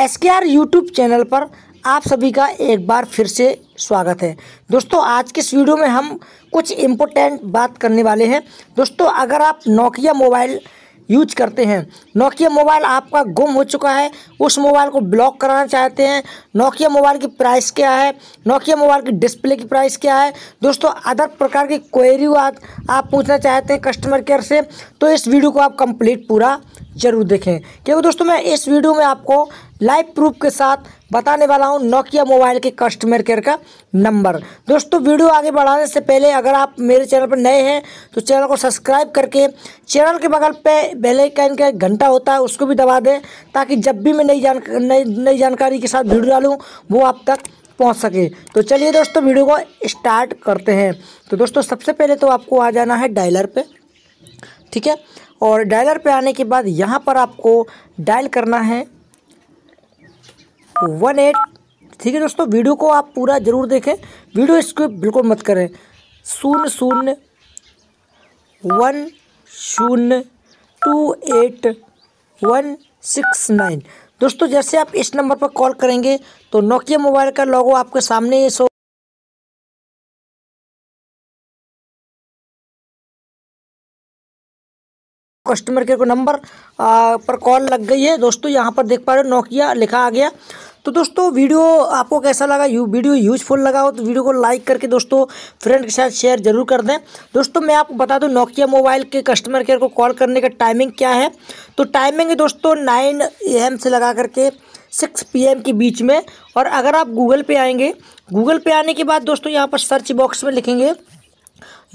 S के our YouTube channel पर आप सभी का एक बार फिर से स्वागत है दोस्तों आज के इस वीडियो में हम कुछ इम्पोर्टेंट बात करने वाले हैं दोस्तों अगर आप नोकिया मोबाइल यूज करते हैं नोकिया मोबाइल आपका गुम हो चुका है उस मोबाइल को ब्लॉक कराना चाहते हैं नोकिया मोबाइल की प्राइस क्या है नोकिया मोबाइल की डिस्प्ले की प्राइस क्या है दोस्तों अदर प्रकार की क्वेरी आप, आप पूछना चाहते हैं कस्टमर केयर से तो इस वीडियो को आप कंप्लीट पूरा ज़रूर देखें क्योंकि दोस्तों मैं इस वीडियो में आपको लाइव प्रूफ के साथ बताने वाला हूँ नोकिया मोबाइल के कस्टमर केयर का नंबर दोस्तों वीडियो आगे बढ़ाने से पहले अगर आप मेरे चैनल पर नए हैं तो चैनल को सब्सक्राइब करके चैनल के बगल पे बेल आइकन का घंटा होता है उसको भी दबा दें ताकि जब भी मैं नई जान नई नई जानकारी के साथ वीडियो डालूँ वो आप तक पहुँच सके तो चलिए दोस्तों वीडियो को स्टार्ट करते हैं तो दोस्तों सबसे पहले तो आपको आ जाना है डायलर पर ठीक है और डायलर पर आने के बाद यहाँ पर आपको डायल करना है वन एट ठीक है दोस्तों वीडियो को आप पूरा ज़रूर देखें वीडियो इसको बिल्कुल मत करें शून्य शून्य वन शून्य two eight one six nine दोस्तों जैसे आप इस नंबर पर कॉल करेंगे तो नोकिया मोबाइल का लॉगो आपके सामने सो कस्टमर केयर को नंबर पर कॉल लग गई है दोस्तों यहाँ पर देख पा रहे हो नोकिया लिखा आ गया तो दोस्तों वीडियो आपको कैसा लगा यू वीडियो यूजफुल लगा हो तो वीडियो को लाइक करके दोस्तों फ्रेंड के साथ शेयर जरूर कर दें दोस्तों मैं आपको बता दूं नोकिया मोबाइल के कस्टमर केयर को कॉल करने का टाइमिंग क्या है तो टाइमिंग है दोस्तों नाइन एम से लगा करके सिक्स पी के बीच में और अगर आप गूगल पे आएंगे गूगल पे आने के बाद दोस्तों यहाँ पर सर्च बॉक्स में लिखेंगे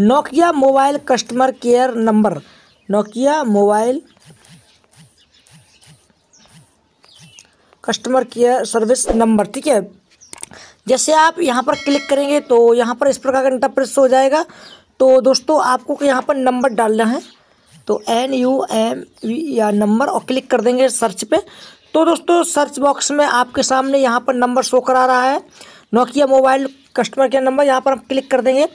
Nokia mobile customer care number Nokia mobile customer care service number ठीक है जैसे आप यहाँ पर क्लिक करेंगे तो यहाँ पर इस प्रकार का इंटरप्रेस हो जाएगा तो दोस्तों आपको यहाँ पर नंबर डालना है तो एन यू एम या नंबर और क्लिक कर देंगे सर्च पे तो दोस्तों सर्च बॉक्स में आपके सामने यहाँ पर नंबर शो करा रहा है Nokia mobile customer care number यहाँ पर हम क्लिक कर देंगे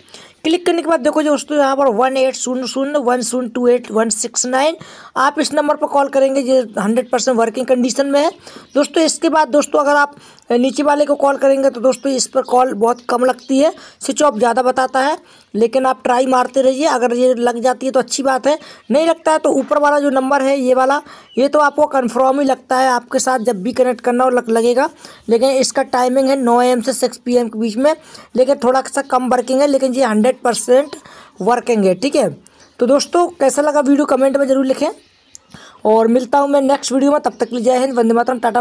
क्लिक करने के बाद देखो जो दोस्तों यहाँ पर वन एट शून्य शून्य वन शून्य two eight one six nine आप इस नंबर पर कॉल करेंगे ये हंड्रेड परसेंट वर्किंग कंडीशन में है दोस्तों इसके बाद दोस्तों अगर आप नीचे वाले को कॉल करेंगे तो दोस्तों इस पर कॉल बहुत कम लगती है स्विच ऑफ ज़्यादा बताता है लेकिन आप ट्राई मारते रहिए अगर ये लग जाती है तो अच्छी बात है नहीं लगता है तो ऊपर वाला जो नंबर है ये वाला ये तो आपको कन्फर्म ही लगता है आपके साथ जब भी कनेक्ट करना हो लग लगेगा लेकिन इसका टाइमिंग है नौ एम से सिक्स पी के बीच में लेकिन थोड़ा सा कम वर्किंग है लेकिन ये हंड्रेड वर्किंग है ठीक है तो दोस्तों कैसा लगा वीडियो कमेंट में ज़रूर लिखें और मिलता हूँ मैं नेक्स्ट वीडियो में तब तक लीजिए हिंद वंदे मातरम टाटा